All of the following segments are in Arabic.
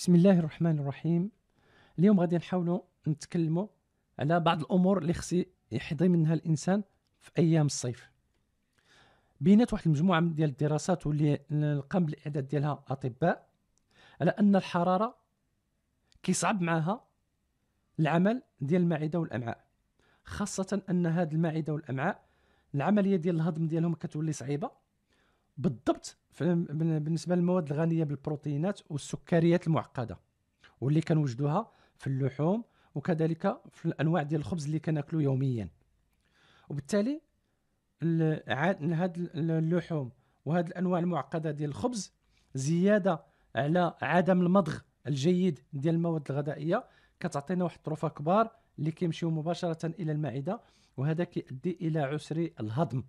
بسم الله الرحمن الرحيم اليوم غادي نحاولوا نتكلموا على بعض الامور اللي خصي يحضي منها الانسان في ايام الصيف بينات واحد المجموعه من ديال الدراسات واللي قام بالاعداد ديالها اطباء على ان الحراره كيصعب معها العمل ديال المعده والامعاء خاصه ان هاد المعده والامعاء العمليه ديال الهضم ديالهم كتولي صعيبه بالضبط بالنسبه للمواد الغنيه بالبروتينات والسكريات المعقده واللي كنوجدوها في اللحوم وكذلك في الانواع ديال الخبز اللي كناكلو يوميا وبالتالي هاد اللحوم وهاد الانواع المعقده ديال الخبز زياده على عدم المضغ الجيد ديال المواد الغذائيه كتعطينا واحد الطروفه كبار اللي كيمشيو مباشره الى المعده وهذا كيؤدي الى عسر الهضم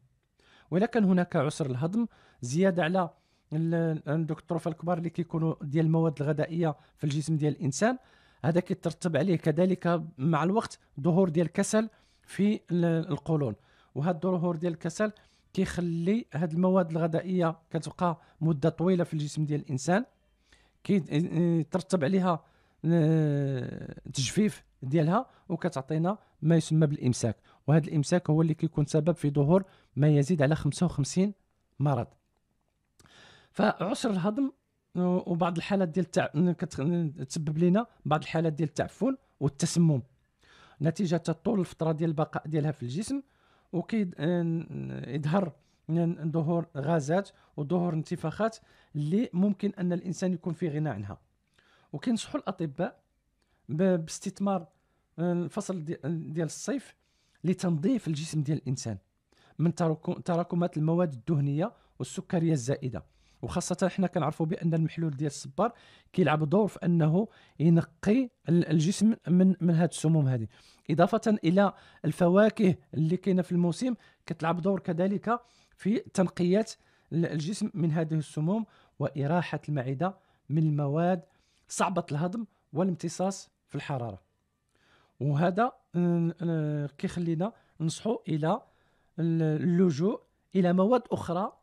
ولكن هناك عسر الهضم زياده على عندك الطرف الكبار اللي كيكونوا ديال المواد الغذائيه في الجسم ديال الانسان هذا كيترتب عليه كذلك مع الوقت ظهور ديال الكسل في القولون وهذا الظهور ديال الكسل كيخلي هاد المواد الغذائيه كتبقى مده طويله في الجسم ديال الانسان كيترتب اه، عليها اه، تجفيف ديالها وكتعطينا ما يسمى بالامساك وهذا الامساك هو اللي كيكون سبب في ظهور ما يزيد على 55 مرض فعسر الهضم وبعض الحالات ديال التع... تسبب لنا بعض الحالات ديال التعفن والتسمم نتيجه طول الفتره ديال البقاء ديالها في الجسم وكيظهر ظهور غازات وظهور انتفاخات اللي ممكن ان الانسان يكون في غنى عنها وكينصحوا الاطباء باستثمار آه، الفصل ديال الصيف لتنظيف الجسم ديال الانسان من تراكمات المواد الدهنيه والسكريه الزائده وخاصه حنا كنعرفوا بان المحلول ديال الصبار كيلعب دور في انه ينقي الجسم من من هذه السموم هذه اضافه الى الفواكه اللي كاينه في الموسم كتلعب دور كذلك في تنقيات الجسم من هذه السموم واراحه المعده من المواد صعبه الهضم والامتصاص في الحراره وهذا كيخلينا نصحو الى اللجوء الى مواد اخرى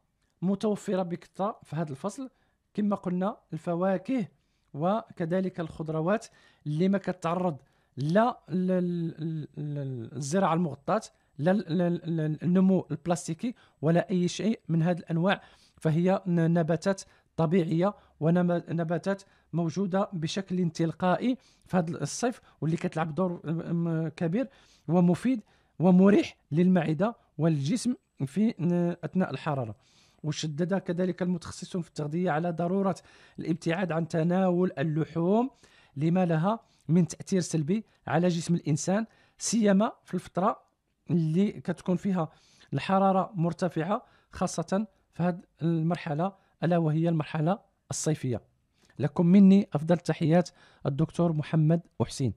متوفره بكثره في هذا الفصل كما قلنا الفواكه وكذلك الخضروات اللي ما كتعرض لا الزراعه المغطاه لا النمو البلاستيكي ولا اي شيء من هذه الانواع فهي نباتات طبيعيه ونباتات موجوده بشكل تلقائي في هذا الصيف واللي كتلعب دور كبير ومفيد ومريح للمعده والجسم في اثناء الحراره وشدد كذلك المتخصصون في التغذيه على ضروره الابتعاد عن تناول اللحوم لما لها من تاثير سلبي على جسم الانسان سيما في الفتره اللي كتكون فيها الحراره مرتفعه خاصه في هذه المرحله ألا وهي المرحلة الصيفية لكم مني أفضل تحيات الدكتور محمد وحسين